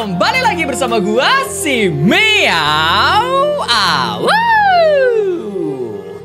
kembali lagi bersama gua si Meow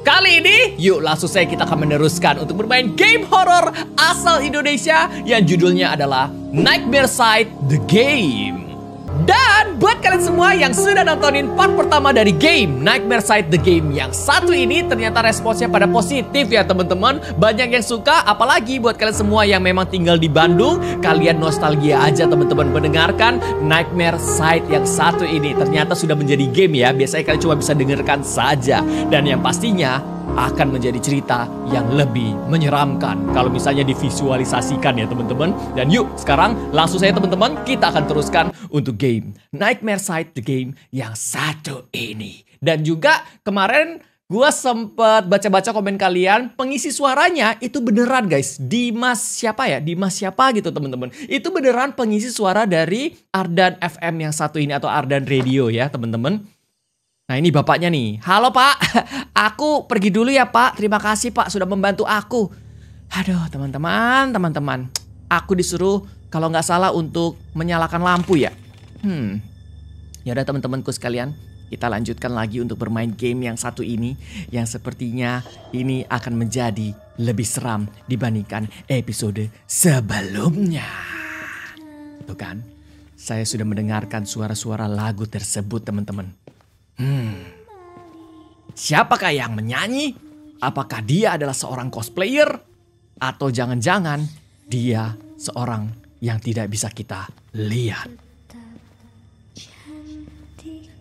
Kali ini, yuk langsung saja kita akan meneruskan untuk bermain game horor asal Indonesia yang judulnya adalah Nightmare Side The Game. Dan buat kalian semua yang sudah nontonin part pertama dari game Nightmare Side The Game yang satu ini ternyata responsnya pada positif ya teman-teman Banyak yang suka apalagi buat kalian semua yang memang tinggal di Bandung Kalian nostalgia aja teman-teman mendengarkan Nightmare Side yang satu ini Ternyata sudah menjadi game ya biasanya kalian cuma bisa dengarkan saja Dan yang pastinya akan menjadi cerita yang lebih menyeramkan kalau misalnya divisualisasikan ya teman-teman. Dan yuk sekarang langsung saya teman-teman kita akan teruskan untuk game Nightmare Side the Game yang satu ini. Dan juga kemarin gue sempet baca-baca komen kalian, pengisi suaranya itu beneran guys. Dimas siapa ya? Dimas siapa gitu teman-teman. Itu beneran pengisi suara dari Ardan FM yang satu ini atau Ardan Radio ya teman-teman. Nah ini bapaknya nih. Halo pak, aku pergi dulu ya pak. Terima kasih pak sudah membantu aku. Aduh teman-teman, teman-teman. Aku disuruh kalau nggak salah untuk menyalakan lampu ya. Hmm. Yaudah teman-temanku sekalian, kita lanjutkan lagi untuk bermain game yang satu ini yang sepertinya ini akan menjadi lebih seram dibandingkan episode sebelumnya. Tuh kan? Saya sudah mendengarkan suara-suara lagu tersebut, teman-teman. Hmm. Siapakah yang menyanyi? Apakah dia adalah seorang cosplayer? Atau jangan-jangan dia seorang yang tidak bisa kita lihat?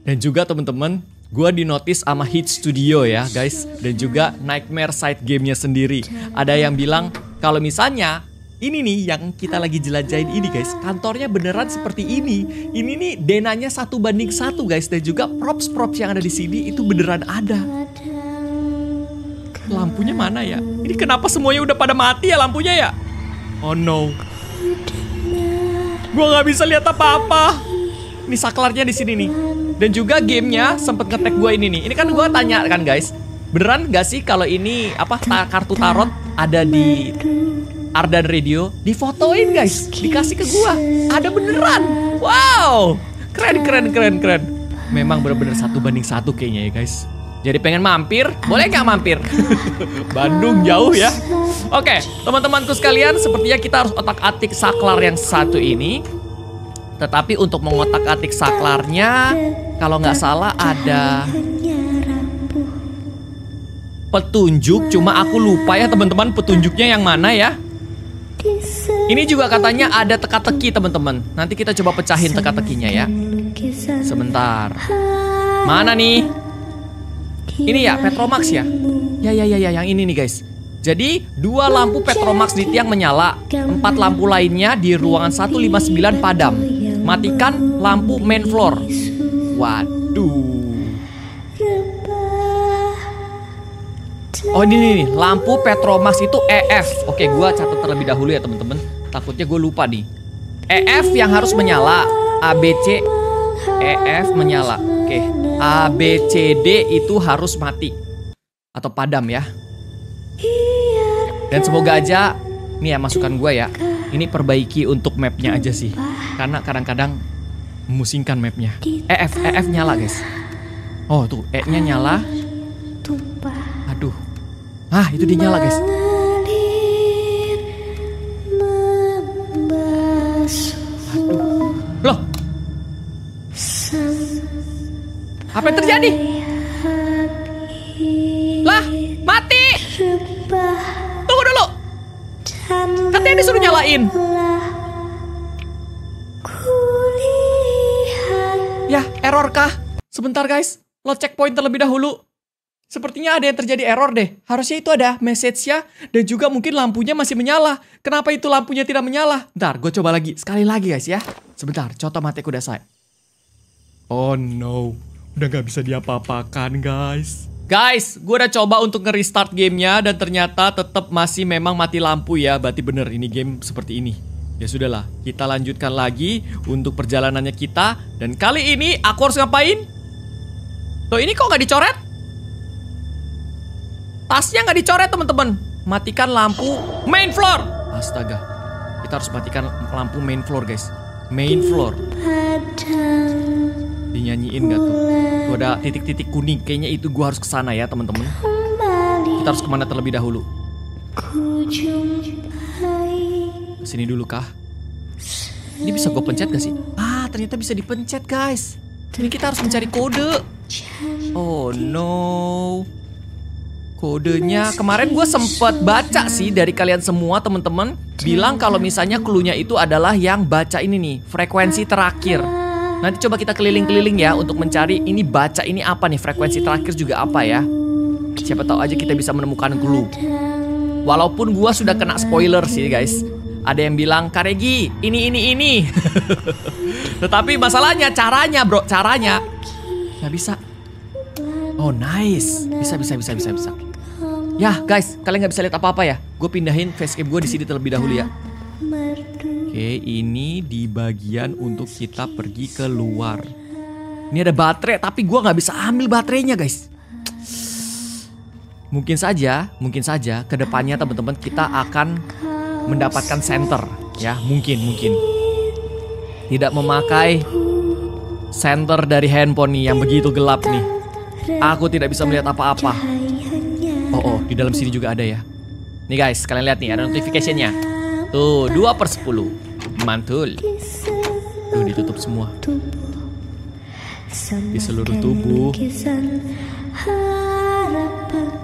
Dan juga teman-teman, gue di notice sama Hit Studio ya guys. Dan juga Nightmare side gamenya sendiri. Ada yang bilang kalau misalnya ini nih yang kita lagi jelajahin ini guys kantornya beneran seperti ini ini nih denanya satu banding satu guys dan juga props props yang ada di sini itu beneran ada lampunya mana ya ini kenapa semuanya udah pada mati ya lampunya ya oh no gua nggak bisa lihat apa apa ini saklarnya di sini nih dan juga gamenya sempet ngetek gua ini nih ini kan gua tanya kan guys beneran gak sih kalau ini apa kartu tarot ada di Ardan Radio difotoin guys, dikasih ke gua. Ada beneran. Wow, keren keren keren keren. Memang bener-bener satu banding satu kayaknya ya guys. Jadi pengen mampir, boleh nggak mampir? Bandung jauh ya. Oke, teman-temanku sekalian, sepertinya kita harus otak-atik saklar yang satu ini. Tetapi untuk mengotak-atik saklarnya, kalau nggak salah ada petunjuk. Cuma aku lupa ya teman-teman petunjuknya yang mana ya. Ini juga katanya ada teka-teki teman-teman. Nanti kita coba pecahin teka-tekinya ya. Sebentar. Mana nih? Ini ya Petromax ya. Ya ya ya ya yang ini nih guys. Jadi dua lampu Petromax di tiang menyala, empat lampu lainnya di ruangan 159 padam. Matikan lampu main floor. Waduh. Oh ini nih, lampu Petromas itu EF. Oke, gua catat terlebih dahulu ya teman-teman. Takutnya gue lupa nih. EF yang harus menyala, ABC EF menyala. Oke, ABCD itu harus mati atau padam ya. Dan semoga aja nih ya masukan gue ya. Ini perbaiki untuk mapnya aja sih, karena kadang-kadang memusingkan mapnya. EF EF nyala guys. Oh tuh E-nya nyala. Tumpah Ah, itu dinyala guys. Aduh. Loh. Apa yang terjadi? Lah, mati. Tunggu dulu. Katanya disuruh nyalain. Ya, error kah? Sebentar guys, lo checkpoint terlebih dahulu. Sepertinya ada yang terjadi error deh. Harusnya itu ada message ya. dan juga mungkin lampunya masih menyala. Kenapa itu lampunya tidak menyala? Bentar, gue coba lagi. Sekali lagi guys ya. Sebentar, contoh matiku udah saya. Oh no, udah gak bisa diapa-apakan guys. Guys, gue udah coba untuk nge-restart gamenya dan ternyata tetap masih memang mati lampu ya. Berarti bener ini game seperti ini. Ya sudahlah, kita lanjutkan lagi untuk perjalanannya kita. Dan kali ini aku harus ngapain? Tuh ini kok gak dicoret? Tasnya nggak dicoret teman-teman. Matikan lampu main floor. Astaga. Kita harus matikan lampu main floor guys. Main floor. Dinyanyiin gak tuh? Gua ada titik-titik kuning. Kayaknya itu gua harus kesana ya teman-teman. Kita harus kemana terlebih dahulu? Sini dulu kah? Ini bisa gue pencet gak sih? Ah ternyata bisa dipencet guys. Ini kita harus mencari kode. Oh no. Kodenya kemarin gue sempet baca sih dari kalian semua temen-temen bilang kalau misalnya klunya itu adalah yang baca ini nih frekuensi terakhir. Nanti coba kita keliling-keliling ya untuk mencari ini baca ini apa nih frekuensi terakhir juga apa ya. Siapa tahu aja kita bisa menemukan clue. Walaupun gue sudah kena spoiler sih guys. Ada yang bilang Karegi ini ini ini. Tetapi masalahnya caranya bro caranya nggak bisa. Oh nice, bisa bisa bisa bisa bisa. Ya guys, kalian nggak bisa lihat apa-apa ya. Gue pindahin facecam gue di sini terlebih dahulu ya. Oke, ini di bagian untuk kita pergi keluar. Ini ada baterai, tapi gue nggak bisa ambil baterainya guys. Mungkin saja, mungkin saja kedepannya teman-teman kita akan mendapatkan center ya, mungkin, mungkin. Tidak memakai center dari handphone nih yang begitu gelap nih. Aku tidak bisa melihat apa-apa. Oh, oh, di dalam sini juga ada ya. Nih guys, kalian lihat nih ada notificationnya. Tuh, 2 per 10. Mantul. Tuh, ditutup semua. Di seluruh tubuh.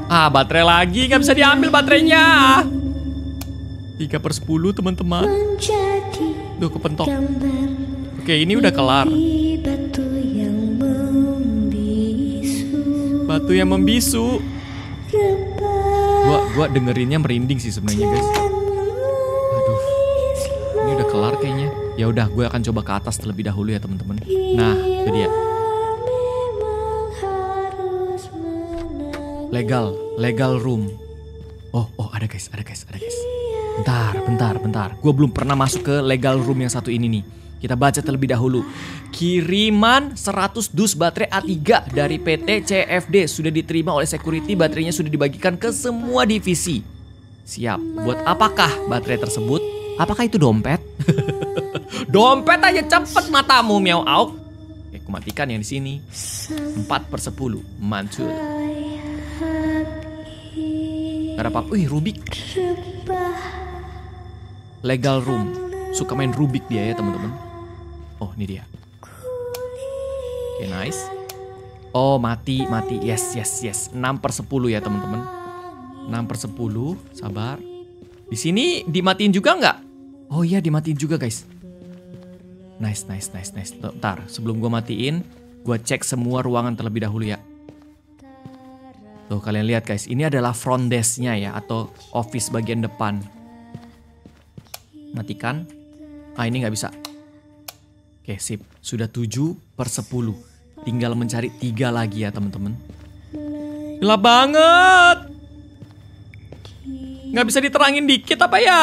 Ah, baterai lagi. Nggak bisa diambil baterainya. 3 per 10, teman-teman. Duh, kepentok. Oke, ini udah kelar. Batu yang membisu gua gua dengerinnya merinding sih sebenarnya guys aduh ini udah kelar kayaknya ya udah gue akan coba ke atas terlebih dahulu ya teman-teman nah itu dia legal legal room oh oh ada guys ada guys ada guys bentar bentar bentar gue belum pernah masuk ke legal room yang satu ini nih kita baca terlebih dahulu. Kiriman 100 dus baterai A3 dari PT CFD sudah diterima oleh security. Baterainya sudah dibagikan ke semua divisi. Siap. Buat apakah baterai tersebut? Apakah itu dompet? dompet aja cepet matamu miau auk. Oke, eh, matikan yang di sini. 4 per 10. Mantul. Gak ada apa Wih, Rubik. Legal room. Suka main Rubik dia ya, teman-teman. Oh, ini dia. Oke, okay, nice. Oh, mati, mati. Yes, yes, yes. 6 per 10 ya, teman-teman. 6 per 10. Sabar. Di sini dimatiin juga nggak? Oh iya, dimatiin juga, guys. Nice, nice, nice, nice. Bentar, sebelum gue matiin, gue cek semua ruangan terlebih dahulu ya. Tuh, kalian lihat, guys. Ini adalah front desk-nya ya, atau office bagian depan. Matikan. Ah, ini nggak bisa. Oke sip, sudah 7 per 10. Tinggal mencari 3 lagi ya teman-teman. Gelap banget. Gak bisa diterangin dikit apa ya?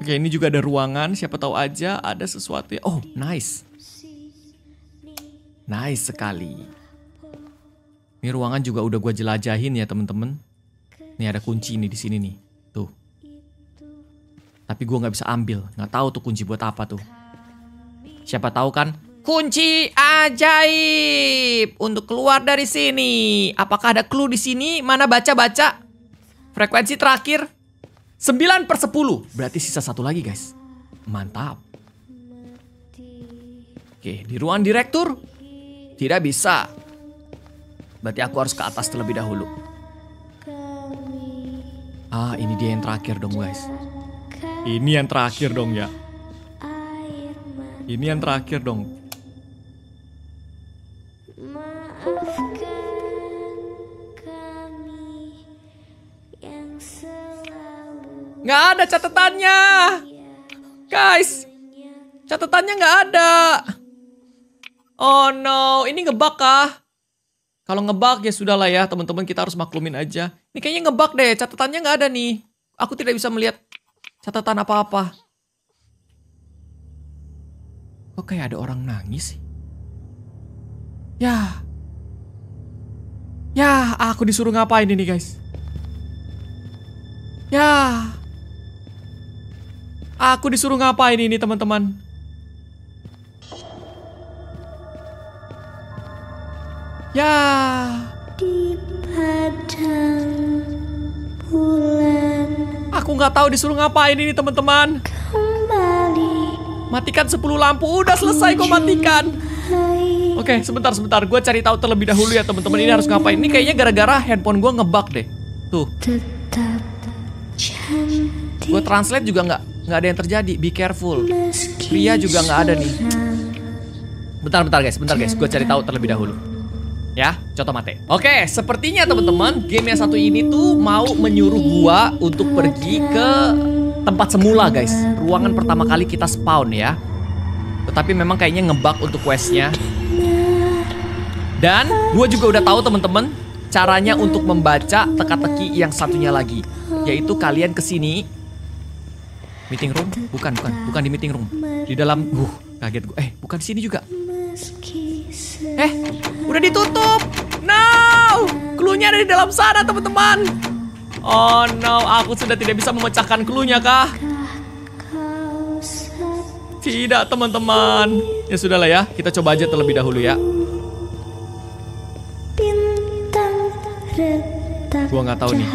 Oke ini juga ada ruangan, siapa tahu aja ada sesuatu ya. Oh nice. Nice sekali. Ini ruangan juga udah gue jelajahin ya teman-teman. Ini ada kunci nih di sini nih. Tuh. Tapi gue nggak bisa ambil. Nggak tahu tuh kunci buat apa tuh. Siapa tahu kan kunci ajaib untuk keluar dari sini. Apakah ada clue di sini? Mana baca-baca? Frekuensi terakhir 9 per 10. Berarti sisa satu lagi guys. Mantap. Oke, di ruang direktur. Tidak bisa. Berarti aku harus ke atas terlebih dahulu. Ah, ini dia yang terakhir dong guys. Ini yang terakhir dong ya. Ini yang terakhir dong. Nggak ada catatannya. Guys, catatannya nggak ada. Oh no, ini ngebug kah? Kalau ngebak ya sudahlah ya, teman-teman kita harus maklumin aja. Ini kayaknya ngebak deh, catatannya nggak ada nih. Aku tidak bisa melihat catatan apa-apa. Kok kayak ada orang nangis sih? Ya. Ya, aku disuruh ngapain ini, guys? Ya. Aku disuruh ngapain ini, teman-teman? Ya. Di padang bulan. Aku nggak tahu disuruh ngapain ini, teman-teman. Matikan 10 lampu. Udah selesai kok matikan. Oke, okay, sebentar sebentar. Gue cari tahu terlebih dahulu ya teman-teman. Ini harus ngapain? Ini kayaknya gara-gara handphone gue ngebug deh. Tuh. Gue translate juga nggak nggak ada yang terjadi. Be careful. Ria juga nggak ada nih. Bentar bentar guys, bentar guys. Gue cari tahu terlebih dahulu ya contoh mate oke okay, sepertinya teman-teman game yang satu ini tuh mau menyuruh gua untuk pergi ke tempat semula guys. Ruangan pertama kali kita spawn ya. Tetapi memang kayaknya ngebug untuk questnya. Dan gue juga udah tahu temen-temen caranya untuk membaca teka-teki yang satunya lagi. Yaitu kalian kesini. Meeting room? Bukan, bukan. Bukan di meeting room. Di dalam... Uh, kaget gue. Eh, bukan sini juga. Eh, udah ditutup. No! Klunya ada di dalam sana, teman-teman. Oh no, aku sudah tidak bisa memecahkan klunya kah? Tidak, teman-teman. Ya sudahlah ya, kita coba aja terlebih dahulu ya. Gua nggak tahu nih.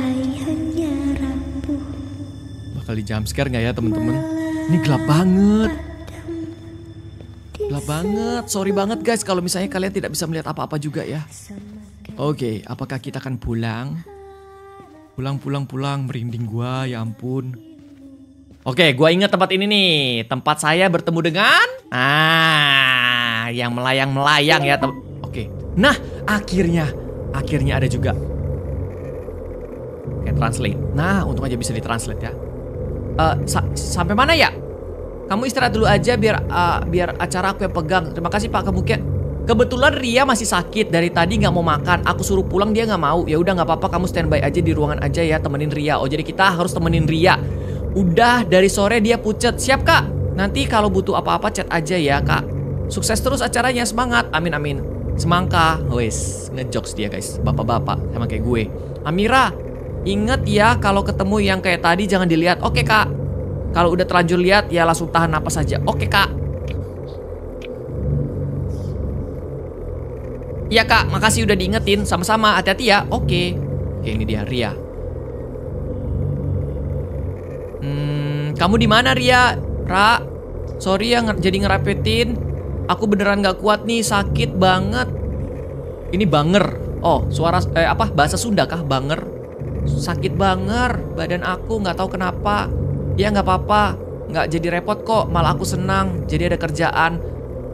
Bakal di jump scare nggak ya, teman-teman? Ini gelap banget. Gelap banget. Sorry banget guys kalau misalnya kalian tidak bisa melihat apa-apa juga ya. Oke, okay, apakah kita akan pulang? Pulang, pulang, pulang. Merinding gua, ya ampun. Oke, gua ingat tempat ini nih. Tempat saya bertemu dengan... Ah, yang melayang-melayang ya. Tem... Oke. Nah, akhirnya. Akhirnya ada juga. Oke, translate. Nah, untung aja bisa ditranslate ya. Uh, sa sampai mana ya? Kamu istirahat dulu aja biar uh, biar acara aku yang pegang. Terima kasih Pak kemungkinan Kebetulan Ria masih sakit dari tadi nggak mau makan. Aku suruh pulang dia nggak mau. Ya udah nggak apa-apa kamu standby aja di ruangan aja ya temenin Ria. Oh jadi kita harus temenin Ria. Udah dari sore dia pucet. Siap kak. Nanti kalau butuh apa-apa chat aja ya kak. Sukses terus acaranya semangat. Amin amin. Semangka. Wes ngejokes dia guys. Bapak-bapak sama kayak gue. Amira. inget ya kalau ketemu yang kayak tadi jangan dilihat. Oke kak. Kalau udah terlanjur lihat ya langsung tahan apa saja. Oke kak. Iya kak, makasih udah diingetin. Sama-sama, hati-hati ya. Oke. Oke, ini dia Ria. Hmm, kamu di mana Ria? Ra, sorry ya jadi ngerapetin. Aku beneran gak kuat nih, sakit banget. Ini banger. Oh, suara eh, apa bahasa Sunda kah banger? Sakit banget, badan aku nggak tahu kenapa. Ya nggak apa-apa, nggak jadi repot kok. Malah aku senang, jadi ada kerjaan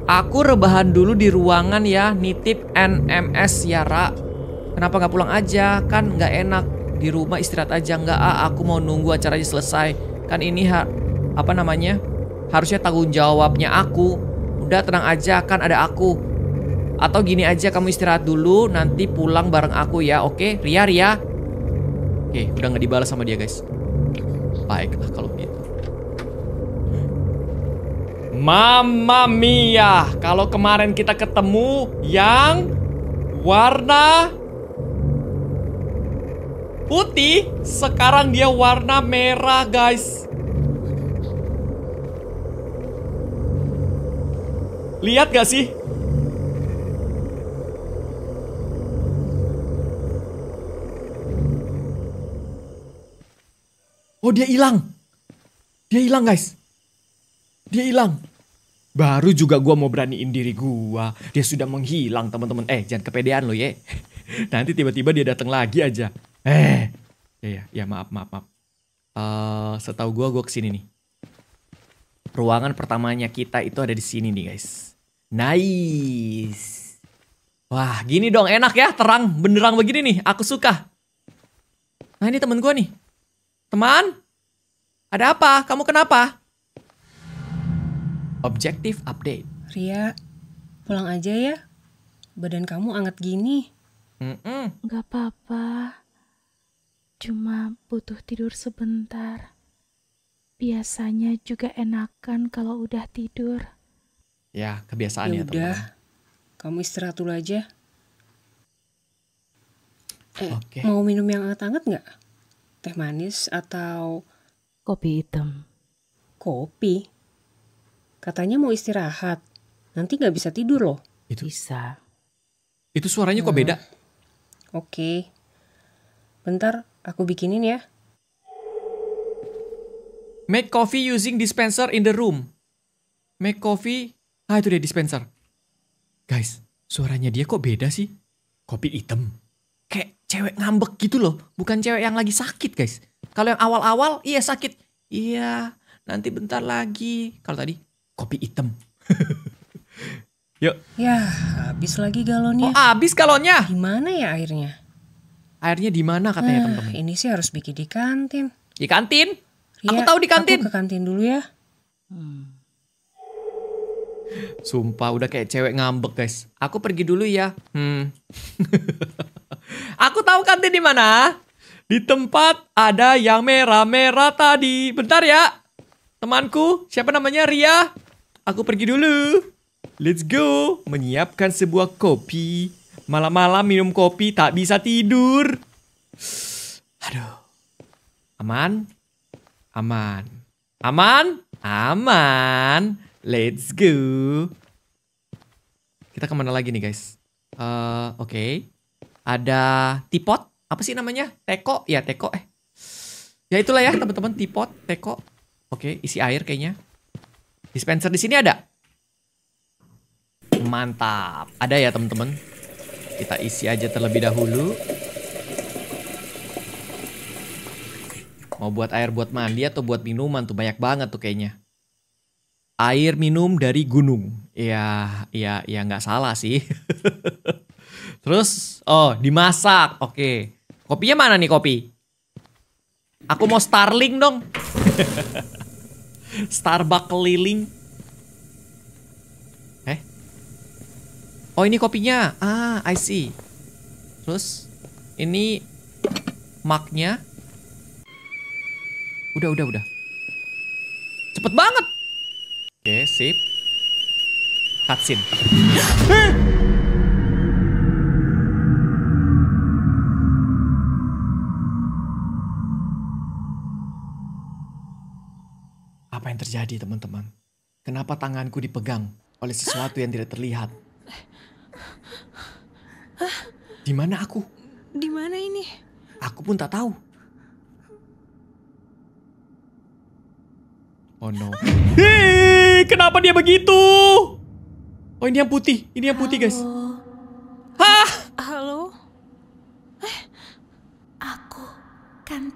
Aku rebahan dulu di ruangan ya, nitip NMS ya, Ra. Kenapa nggak pulang aja? Kan nggak enak. Di rumah istirahat aja nggak, ah, aku mau nunggu acaranya selesai. Kan ini ha apa namanya? Harusnya tanggung jawabnya aku. Udah tenang aja, kan ada aku. Atau gini aja kamu istirahat dulu, nanti pulang bareng aku ya, oke? Ria, Ria. Oke, udah nggak dibalas sama dia guys. Baiklah kalau Mamma mia. Kalau kemarin kita ketemu yang warna putih, sekarang dia warna merah, guys. Lihat gak sih? Oh, dia hilang. Dia hilang, guys. Dia hilang. Baru juga gue mau beraniin diri gue. Dia sudah menghilang teman-teman. Eh jangan kepedean lo ya. Nanti tiba-tiba dia datang lagi aja. Eh. Ya ya, ya maaf maaf maaf. Uh, setahu gue gue kesini nih. Ruangan pertamanya kita itu ada di sini nih guys. Nice. Wah gini dong enak ya terang benderang begini nih. Aku suka. Nah ini temen gue nih. Teman. Ada apa? Kamu kenapa? Objektif update. Ria, pulang aja ya. Badan kamu anget gini. Mm -mm. Gak apa-apa. Cuma butuh tidur sebentar. Biasanya juga enakan kalau udah tidur. Ya, kebiasaan ya, ya teman. Kamu istirahat dulu aja. Eh, okay. mau minum yang anget-anget nggak? Teh manis atau... Kopi hitam. Kopi? Katanya mau istirahat. Nanti nggak bisa tidur loh. Itu bisa. Itu suaranya kok beda? Hmm. Oke. Bentar, aku bikinin ya. Make coffee using dispenser in the room. Make coffee. Ah, itu dia dispenser. Guys, suaranya dia kok beda sih? Kopi hitam. Kayak cewek ngambek gitu loh. Bukan cewek yang lagi sakit, guys. Kalau yang awal-awal, iya sakit. Iya, nanti bentar lagi. Kalau tadi, kopi hitam. Yuk. Ya, habis lagi galonnya. Oh, habis galonnya. Gimana ya airnya? Airnya di mana katanya eh, teman-teman? Ini sih harus bikin di kantin. Di kantin? Ya, aku tahu di kantin. Aku ke kantin dulu ya. Hmm. Sumpah udah kayak cewek ngambek guys. Aku pergi dulu ya. Hmm. aku tahu kantin di mana? Di tempat ada yang merah-merah tadi. Bentar ya. Temanku, siapa namanya Ria? aku pergi dulu. Let's go. Menyiapkan sebuah kopi. Malam-malam minum kopi tak bisa tidur. Aduh. Aman? Aman. Aman? Aman. Let's go. Kita kemana lagi nih guys? Uh, Oke. Okay. Ada tipot. Apa sih namanya? Teko? Ya teko. Eh. Ya itulah ya teman-teman. Tipot, teko. Oke, okay, isi air kayaknya. Dispenser di sini ada? Mantap. Ada ya teman-teman. Kita isi aja terlebih dahulu. Mau buat air buat mandi atau buat minuman tuh banyak banget tuh kayaknya. Air minum dari gunung. Ya, ya, ya nggak salah sih. Terus, oh dimasak. Oke. Kopinya mana nih kopi? Aku mau Starling dong. Starbucks keliling. Eh? Oh ini kopinya. Ah, I see. Terus ini maknya. Udah, udah, udah. Cepet banget. Oke, sip. Cutscene. Eh! yang terjadi teman-teman? Kenapa tanganku dipegang oleh sesuatu yang tidak terlihat? Di mana aku? Di mana ini? Aku pun tak tahu. Oh no. Hei, kenapa dia begitu? Oh ini yang putih, ini yang putih Halo. guys. Hah? Halo? Eh, aku kan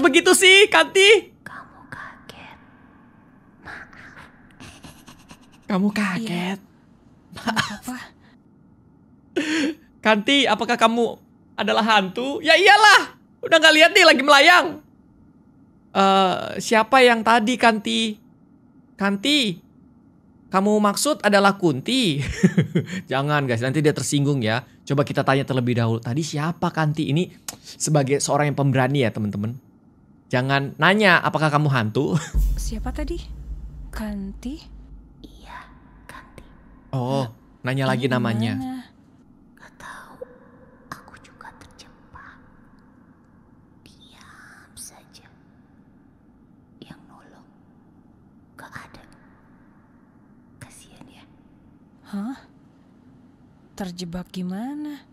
begitu sih, Kanti? Kamu kaget. Maaf. Kamu iya. kaget. Iya. Maaf. Apa? Kanti, apakah kamu adalah hantu? Ya iyalah. Udah nggak lihat nih lagi melayang. Uh, siapa yang tadi Kanti? Kanti, kamu maksud adalah Kunti? Jangan guys, nanti dia tersinggung ya. Coba kita tanya terlebih dahulu. Tadi siapa Kanti ini? Sebagai seorang yang pemberani ya teman-teman. Jangan nanya apakah kamu hantu. Siapa tadi? Kanti? Iya, Kanti. Oh, nanya lagi namanya. Mana? Gak tahu. Aku juga terjebak. Diam saja. Yang nolong gak ada. kasian ya. Hah? Terjebak gimana?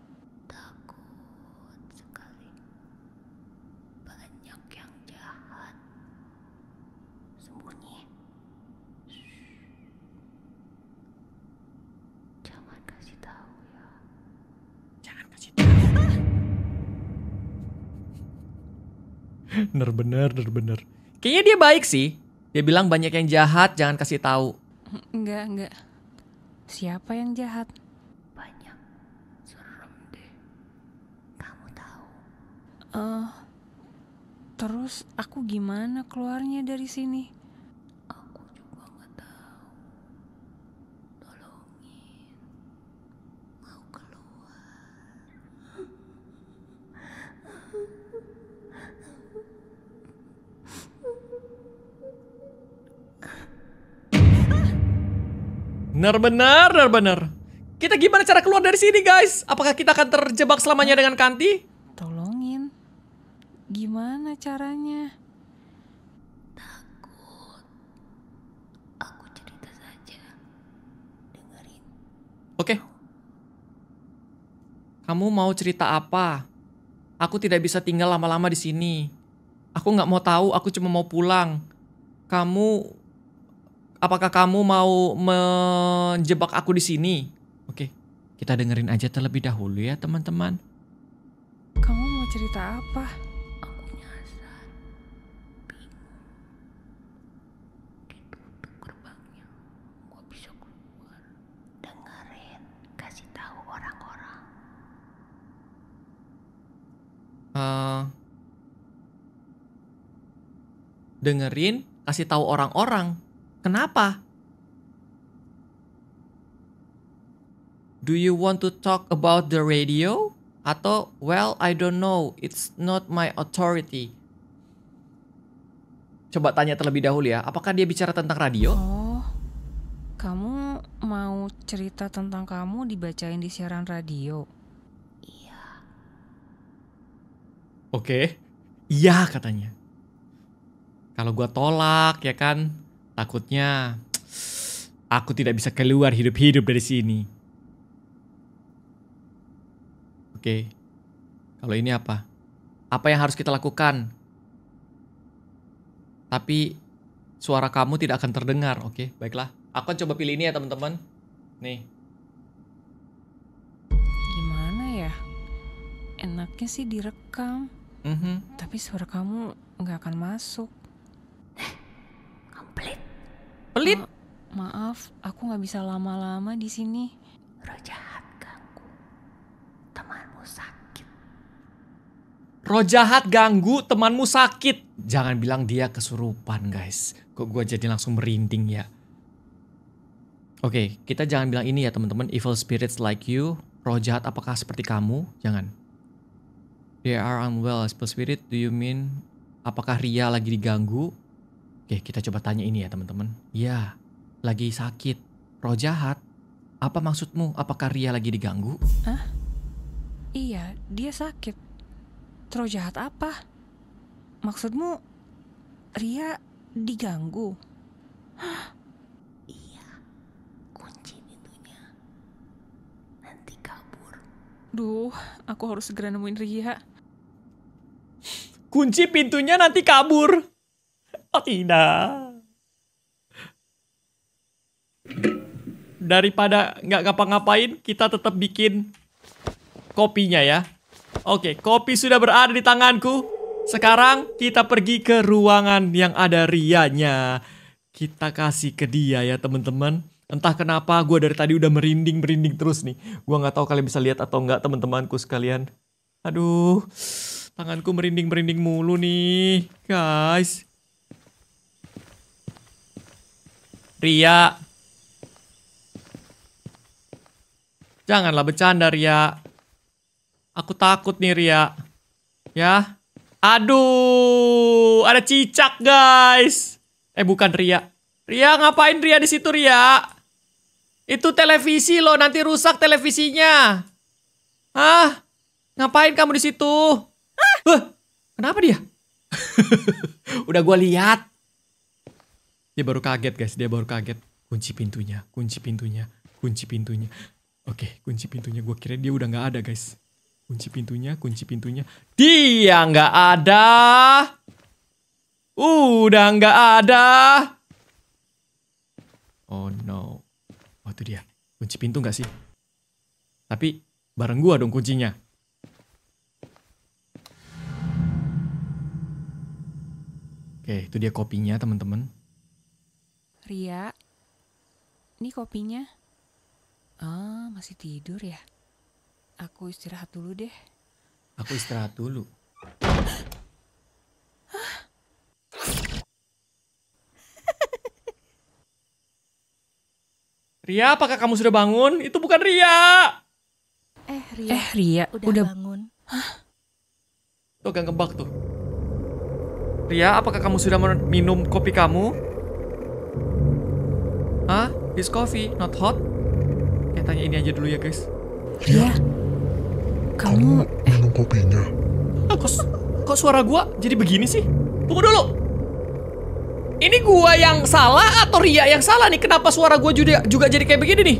bener bener bener bener kayaknya dia baik sih dia bilang banyak yang jahat jangan kasih tahu enggak enggak siapa yang jahat banyak serem deh kamu tahu uh, terus aku gimana keluarnya dari sini Benar benar, benar benar. Kita gimana cara keluar dari sini, guys? Apakah kita akan terjebak selamanya dengan Kanti? Tolongin. Gimana caranya? Takut. Aku cerita saja. Dengerin. Oke. Kamu mau cerita apa? Aku tidak bisa tinggal lama-lama di sini. Aku nggak mau tahu, aku cuma mau pulang. Kamu apakah kamu mau menjebak aku di sini? Oke, kita dengerin aja terlebih dahulu ya teman-teman. Kamu mau cerita apa? Aku nyasar. Ditutup gerbangnya. Gua bisa keluar. Dengerin, kasih tahu orang-orang. Uh, dengerin, kasih tahu orang-orang. Kenapa? Do you want to talk about the radio? Atau, well, I don't know. It's not my authority. Coba tanya terlebih dahulu ya, apakah dia bicara tentang radio? Oh, kamu mau cerita tentang kamu dibacain di siaran radio? Iya. Oke, okay. iya katanya. Kalau gue tolak ya kan, Takutnya aku tidak bisa keluar hidup-hidup dari sini. Oke. Kalau ini apa? Apa yang harus kita lakukan? Tapi suara kamu tidak akan terdengar. Oke, baiklah. Aku coba pilih ini ya, teman-teman. Nih. Gimana ya? Enaknya sih direkam. Mm -hmm. Tapi suara kamu nggak akan masuk pelit. Ma maaf, aku nggak bisa lama-lama di sini. Roh jahat ganggu. Temanmu sakit. Roh jahat ganggu, temanmu sakit. Jangan bilang dia kesurupan, guys. Kok gue jadi langsung merinding ya. Oke, okay, kita jangan bilang ini ya teman-teman. Evil spirits like you, roh jahat apakah seperti kamu? Jangan. They are unwell, evil spirit. Do you mean apakah Ria lagi diganggu? Oke, kita coba tanya ini ya teman-teman. Ya, lagi sakit. Roh jahat. Apa maksudmu? Apakah Ria lagi diganggu? Hah? Iya, dia sakit. Roh jahat apa? Maksudmu Ria diganggu? Hah? Iya, kunci pintunya. Nanti kabur. Duh, aku harus segera nemuin Ria. kunci pintunya nanti kabur indah. Daripada nggak ngapa-ngapain, kita tetap bikin kopinya ya. Oke, kopi sudah berada di tanganku. Sekarang kita pergi ke ruangan yang ada rianya. Kita kasih ke dia ya teman-teman. Entah kenapa gue dari tadi udah merinding-merinding terus nih. Gue nggak tahu kalian bisa lihat atau nggak teman-temanku sekalian. Aduh, tanganku merinding-merinding mulu nih, guys. Ria. Janganlah bercanda, Ria. Aku takut nih, Ria. Ya. Aduh, ada cicak, guys. Eh, bukan Ria. Ria, ngapain Ria di situ, Ria? Itu televisi loh, nanti rusak televisinya. Hah? Ngapain kamu di situ? Hah? kenapa dia? Udah gue lihat. Dia baru kaget guys, dia baru kaget. Kunci pintunya, kunci pintunya, kunci pintunya. Oke, kunci pintunya. Gue kira dia udah nggak ada guys. Kunci pintunya, kunci pintunya. Dia nggak ada. Udah nggak ada. Oh no. Oh itu dia. Kunci pintu nggak sih? Tapi bareng gue dong kuncinya. Oke, itu dia kopinya teman-teman. Ria, ini kopinya. Ah, masih tidur ya? Aku istirahat dulu deh. Aku istirahat dulu. Ria, apakah kamu sudah bangun? Itu bukan Ria. Eh, Ria. Eh, Ria, udah, udah... bangun. Hah? Tuh, gang kebak tuh. Ria, apakah kamu sudah minum kopi kamu? Hah? This coffee not hot? Kayak tanya ini aja dulu ya guys. Iya. iya. kamu, kamu eh. minum kopinya? Ah, kok, kok suara gua jadi begini sih? Tunggu dulu. Ini gua yang salah atau Ria yang salah nih? Kenapa suara gua juga, juga jadi kayak begini nih?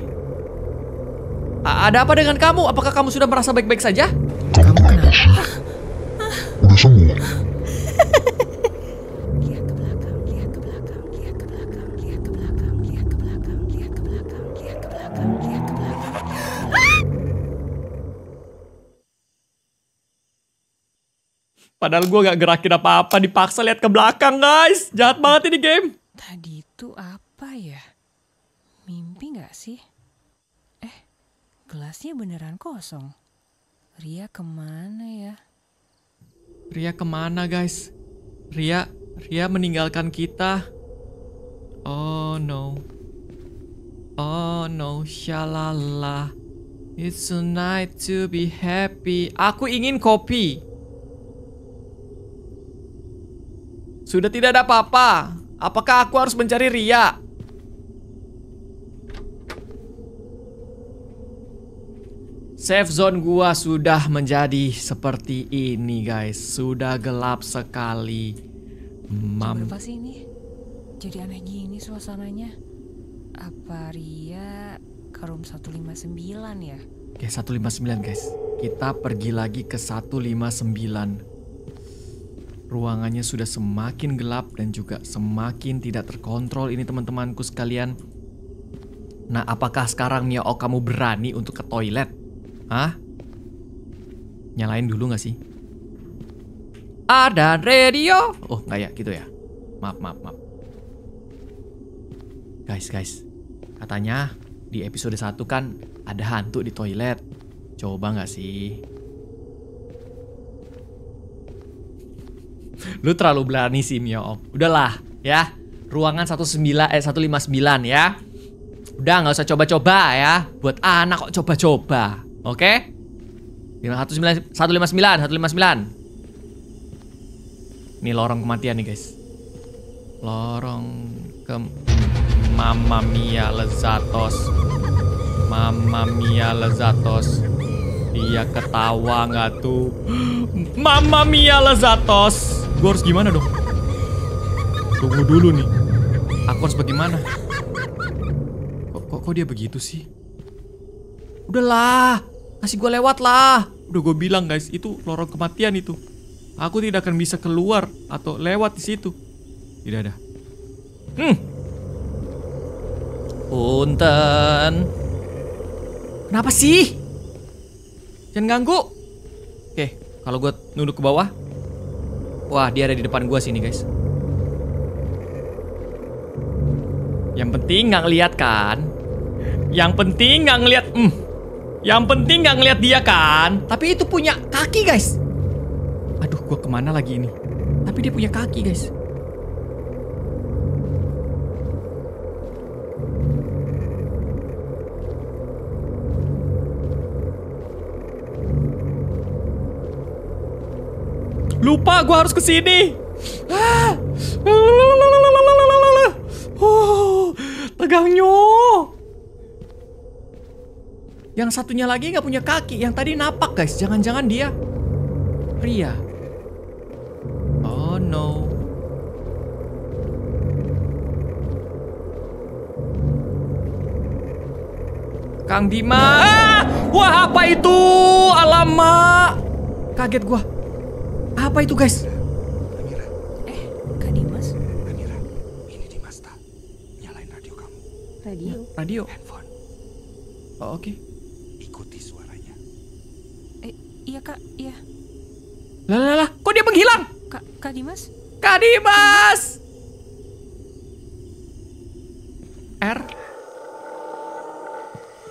A ada apa dengan kamu? Apakah kamu sudah merasa baik-baik saja? Kamu, kamu kenapa sih? Ah. Udah sembuh. Padahal gue gak gerakin apa-apa, dipaksa lihat ke belakang guys. Jahat banget ini game. Tadi itu apa ya? Mimpi gak sih? Eh, gelasnya beneran kosong. Ria kemana ya? Ria kemana guys? Ria, Ria meninggalkan kita. Oh no. Oh no, shalala. It's a night to be happy. Aku ingin kopi. Sudah tidak ada apa-apa. Apakah aku harus mencari Ria? Safe zone gua sudah menjadi seperti ini guys Sudah gelap sekali Mam Apa sih ini? Jadi aneh gini suasananya Apa Ria ke room 159 ya? Oke 159 guys Kita pergi lagi ke 159 Ruangannya sudah semakin gelap dan juga semakin tidak terkontrol ini teman-temanku sekalian. Nah, apakah sekarang Miao kamu berani untuk ke toilet? Hah? Nyalain dulu nggak sih? Ada radio. Oh, nggak ya, gitu ya. Maaf, maaf, maaf. Guys, guys. Katanya di episode 1 kan ada hantu di toilet. Coba nggak sih Lu terlalu berani sih Mio. om Udahlah ya. Ruangan 19 eh 159 ya. Udah nggak usah coba-coba ya. Buat anak kok coba-coba. Oke? okay? 159 159. Ini lorong kematian nih guys. Lorong ke Mamma mia lezatos. Mamma mia lezatos. Dia ketawa nggak tuh? Mama mia lezatos. Gue harus gimana dong? Tunggu dulu nih. Aku harus bagaimana? Kok, kok, kok dia begitu sih? Udahlah, kasih gue lewat lah. Udah gue bilang guys, itu lorong kematian itu. Aku tidak akan bisa keluar atau lewat di situ. Tidak iya, ada. Hmm. Punten. Kenapa sih? Jangan ganggu. Oke, kalau gue nunduk ke bawah. Wah, dia ada di depan gue sini, guys. Yang penting gak ngeliat kan. Yang penting nggak ngeliat. Hmm. Yang penting nggak ngeliat dia kan. Tapi itu punya kaki, guys. Aduh, gue kemana lagi ini? Tapi dia punya kaki, guys. Lupa gue harus ke sini. Oh, tegangnya. Yang satunya lagi nggak punya kaki. Yang tadi napak guys. Jangan-jangan dia pria. Oh no. Kang Dimas. Ah! Wah apa itu? Alamak. Kaget gue. Apa itu, guys? Amira. Eh, Kak Dimas. Amira, ini Dimas Nyalain radio kamu. Radio. Ya, radio. Handphone. Oh, oke. Okay. Ikuti suaranya. Eh, iya, Kak. Iya. Lah, lah, lah. Kok dia menghilang? Kak, Kak Dimas? Kak Dimas! R.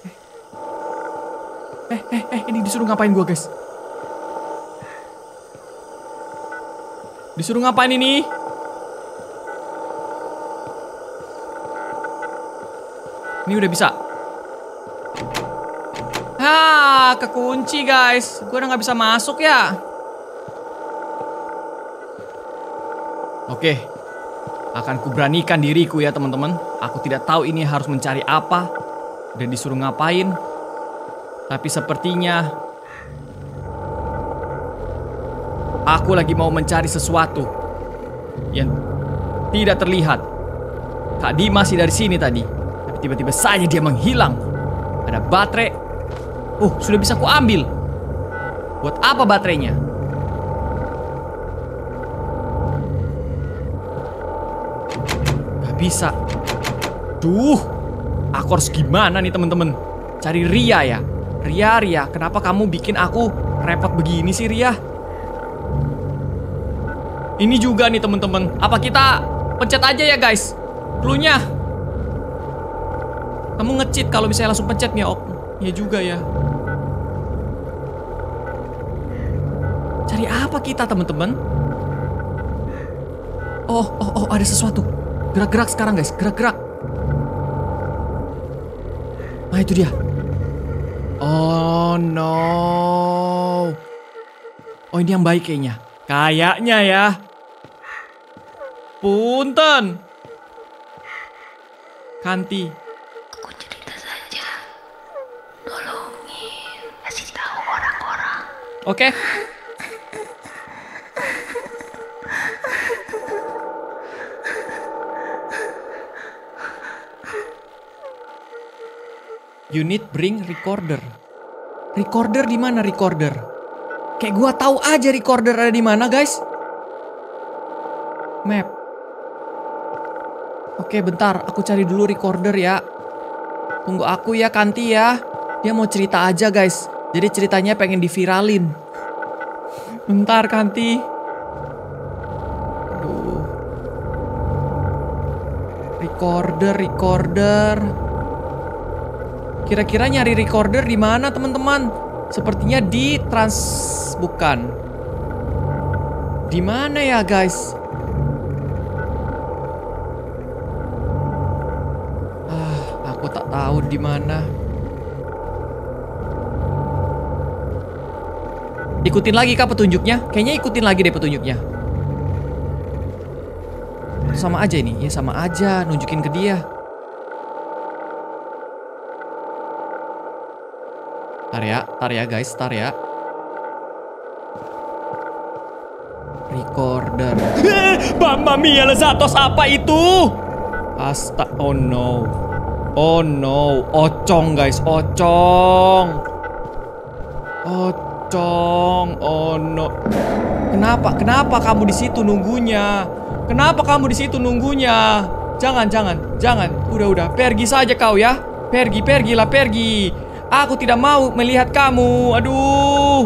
Eh, eh, eh, eh ini disuruh ngapain gua, guys? Disuruh ngapain ini? Ini udah bisa. Ah, kekunci guys. Gue udah nggak bisa masuk ya. Oke. Akan kuberanikan diriku ya teman-teman. Aku tidak tahu ini harus mencari apa dan disuruh ngapain. Tapi sepertinya Aku lagi mau mencari sesuatu yang tidak terlihat. Kak Di masih dari sini tadi, tapi tiba-tiba saja dia menghilang. Ada baterai. Oh, sudah bisa aku ambil. Buat apa baterainya? Gak bisa. Duh, aku harus gimana nih temen-temen? Cari Ria ya? Ria, Ria, kenapa kamu bikin aku repot begini sih Ria? Ini juga nih temen-temen. Apa kita pencet aja ya guys? Cluenya. Kamu ngecit kalau misalnya langsung pencet ya, ok? Ya juga ya. Cari apa kita temen-temen? Oh, oh, oh, ada sesuatu. Gerak-gerak sekarang guys, gerak-gerak. Nah itu dia. Oh no. Oh ini yang baik kayaknya. Kayaknya ya. Punten. Kanti. Aku cerita saja. Tolongin. Kasih tahu orang-orang. Oke. Okay. You need bring recorder. Recorder di mana recorder? Kayak gua tahu aja recorder ada di mana, guys. Map. Oke, bentar. Aku cari dulu recorder ya. Tunggu aku ya, Kanti ya. Dia mau cerita aja, guys. Jadi ceritanya pengen diviralin. Bentar, Kanti. Aduh. Recorder, recorder. Kira-kira nyari recorder di mana, teman-teman? Sepertinya di trans bukan. Di mana ya, guys? di mana. Ikutin lagi kah petunjuknya? Kayaknya ikutin lagi deh petunjuknya. Sama aja ini, ya sama aja nunjukin ke dia. Tar ya, tar ya guys, tar ya. Recorder. Mamma mia, Lezatos apa itu? Asta, oh no. Oh no, ocong guys, ocong. Ocong, oh no. Kenapa? Kenapa kamu di situ nunggunya? Kenapa kamu di situ nunggunya? Jangan, jangan, jangan. Udah, udah. Pergi saja kau ya. Pergi, pergilah, pergi. Aku tidak mau melihat kamu. Aduh.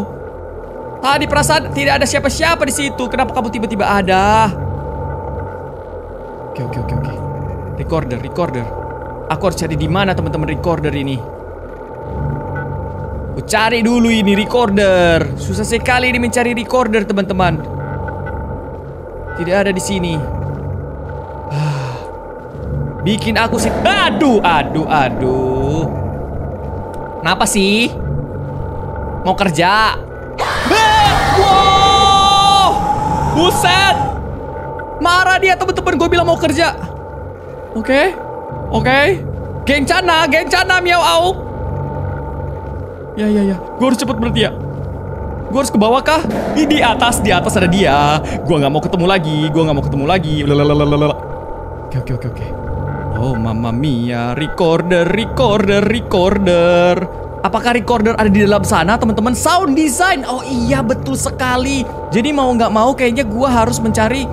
Tadi perasaan tidak ada siapa-siapa di situ. Kenapa kamu tiba-tiba ada? Oke, oke, oke, oke. Recorder, recorder. Aku harus cari di mana teman-teman recorder ini. Aku cari dulu ini recorder. Susah sekali ini mencari recorder, teman-teman. Tidak ada di sini. Bikin aku sih. Aduh, aduh, aduh. Kenapa sih? Mau kerja? Eh, wow! Buset! Marah dia teman-teman gue bilang mau kerja. Oke. Okay. Oke. Gencana, gencana miau au. Ya ya ya, gue harus cepet berhenti ya. Gue harus ke bawah kah? Ini di atas, di atas ada dia. Gue nggak mau ketemu lagi, gue nggak mau ketemu lagi. Oke oke oke oke. Oh Mama mia, recorder, recorder, recorder. Apakah recorder ada di dalam sana teman-teman? Sound design. Oh iya betul sekali. Jadi mau nggak mau kayaknya gue harus mencari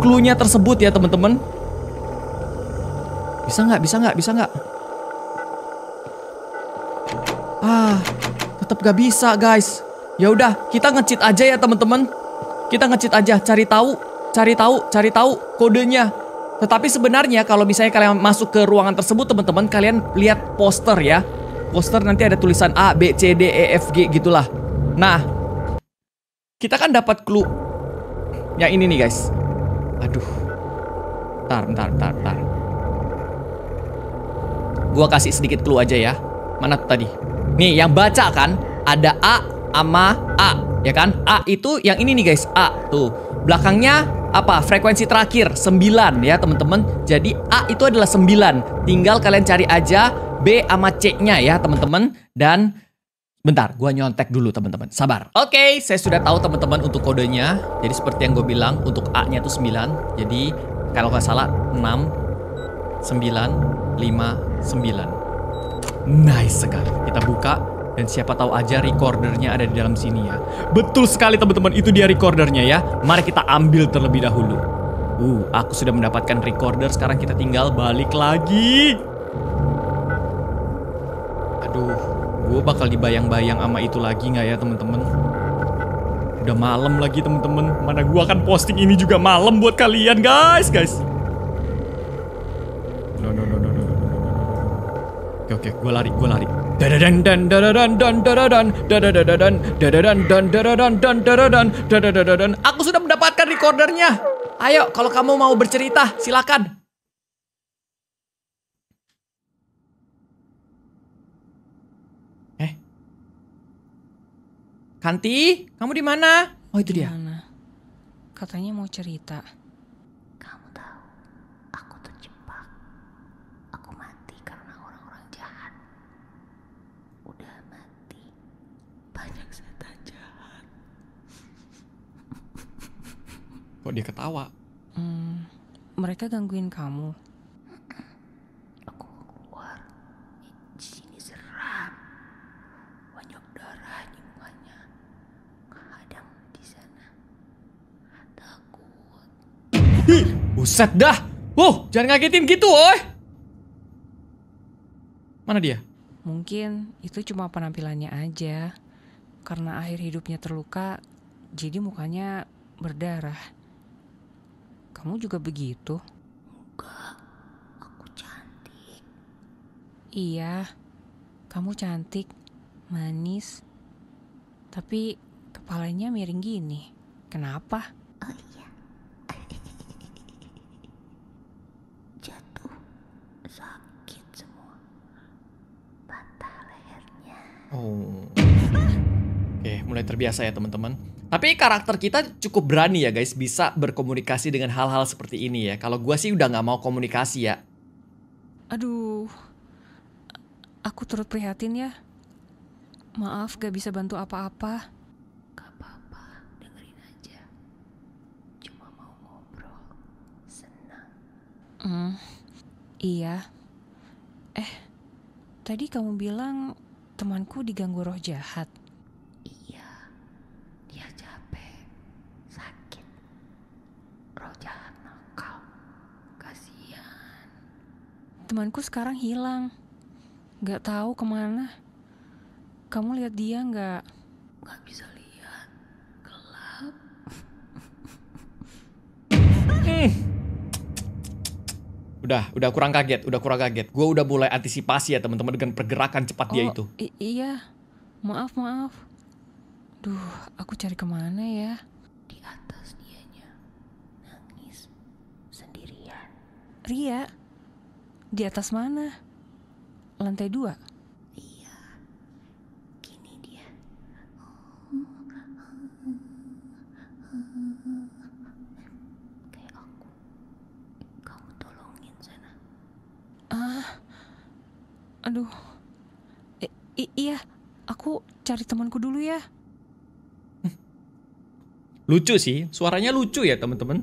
clue-nya tersebut ya teman-teman. Bisa nggak? Bisa nggak? Bisa nggak? Ah, tetap gak bisa guys. Ya udah, kita ngecit aja ya teman-teman. Kita ngecit aja, cari tahu, cari tahu, cari tahu kodenya. Tetapi sebenarnya kalau misalnya kalian masuk ke ruangan tersebut teman-teman, kalian lihat poster ya. Poster nanti ada tulisan A, B, C, D, E, F, G gitulah. Nah, kita kan dapat clue yang ini nih guys. Aduh. tar tar tar bentar. Gua kasih sedikit clue aja ya. Mana tuh tadi? Nih, yang baca kan ada A sama A, ya kan? A itu yang ini nih guys, A. Tuh. Belakangnya apa? Frekuensi terakhir 9 ya, teman-teman. Jadi A itu adalah 9. Tinggal kalian cari aja B sama C-nya ya, teman-teman. Dan Bentar, gue nyontek dulu teman-teman. Sabar. Oke, okay, saya sudah tahu teman-teman untuk kodenya. Jadi seperti yang gue bilang, untuk A-nya itu 9. Jadi kalau nggak salah 6 959. Nice sekali. Kita buka dan siapa tahu aja recordernya ada di dalam sini ya. Betul sekali teman-teman, itu dia recordernya ya. Mari kita ambil terlebih dahulu. Uh, aku sudah mendapatkan recorder, sekarang kita tinggal balik lagi. Aduh, gue bakal dibayang-bayang sama itu lagi nggak ya teman-teman? Udah malam lagi teman-teman. Mana gue akan posting ini juga malam buat kalian guys, guys. oke, gue lari, gue lari. Dadadan dan dadadan dan dan, dadadadan dadadan dan dadadan dan dadadan dan. Aku sudah mendapatkan recordernya. Ayo, kalau kamu mau bercerita, silakan. Eh, Kanti, kamu di mana? Oh itu dia. Katanya mau cerita. Kok dia ketawa? Hmm, mereka gangguin kamu. Aku keluar. Di sini seram. Banyak darah mukanya Kadang di sana. Takut. buset dah. Wuh, jangan ngagetin gitu, oi. Mana dia? Mungkin itu cuma penampilannya aja. Karena akhir hidupnya terluka, jadi mukanya berdarah kamu juga begitu? Enggak, aku cantik. Iya, kamu cantik, manis, tapi kepalanya miring gini. Kenapa? Oh iya. Jatuh, sakit semua. Patah lehernya. Oh. Oke, mulai terbiasa ya teman-teman. Tapi karakter kita cukup berani ya guys, bisa berkomunikasi dengan hal-hal seperti ini ya. Kalau gue sih udah nggak mau komunikasi ya. Aduh, aku turut prihatin ya. Maaf gak bisa bantu apa-apa. Gak apa-apa, dengerin aja. Cuma mau ngobrol, senang. Hmm, iya. Eh, tadi kamu bilang temanku diganggu roh jahat dia capek sakit roh jahat nakal kasihan temanku sekarang hilang nggak tahu kemana kamu lihat dia nggak nggak bisa lihat gelap hmm udah udah kurang kaget udah kurang kaget gue udah mulai antisipasi ya teman-teman dengan pergerakan cepat oh, dia itu iya maaf maaf Duh, aku cari kemana ya? Di atas dianya, nangis, sendirian. Ria, di atas mana? Lantai dua? Iya, gini dia. Kayak aku. Kamu tolongin sana. Ah, aduh. I iya, aku cari temanku dulu ya. Lucu sih, suaranya lucu ya teman-teman.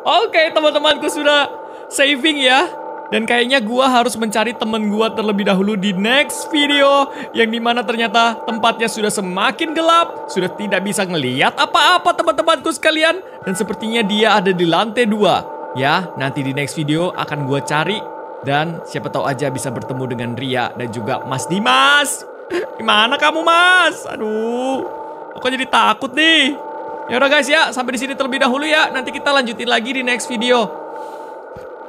Oke okay, teman-temanku sudah saving ya. Dan kayaknya gua harus mencari temen gua terlebih dahulu di next video yang dimana ternyata tempatnya sudah semakin gelap, sudah tidak bisa ngeliat apa-apa teman-temanku sekalian dan sepertinya dia ada di lantai dua. Ya, nanti di next video akan gua cari dan siapa tahu aja bisa bertemu dengan Ria dan juga Mas Dimas. Gimana kamu Mas? Aduh aku jadi takut nih? Ya udah guys ya, sampai di sini terlebih dahulu ya. Nanti kita lanjutin lagi di next video.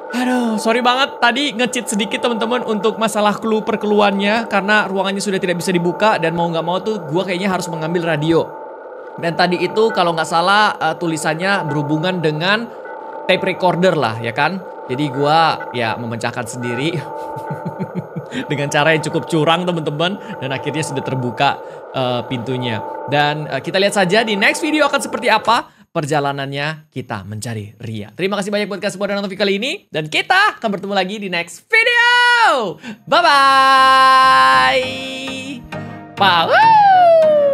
Aduh, sorry banget tadi ngecit sedikit teman-teman untuk masalah clue perkeluannya karena ruangannya sudah tidak bisa dibuka dan mau nggak mau tuh gue kayaknya harus mengambil radio. Dan tadi itu kalau nggak salah uh, tulisannya berhubungan dengan tape recorder lah ya kan. Jadi gue ya memecahkan sendiri. dengan cara yang cukup curang teman-teman dan akhirnya sudah terbuka uh, pintunya. Dan uh, kita lihat saja di next video akan seperti apa perjalanannya kita mencari Ria. Terima kasih banyak buat kalian semua dan nonton video kali ini dan kita akan bertemu lagi di next video. Bye bye. -woo!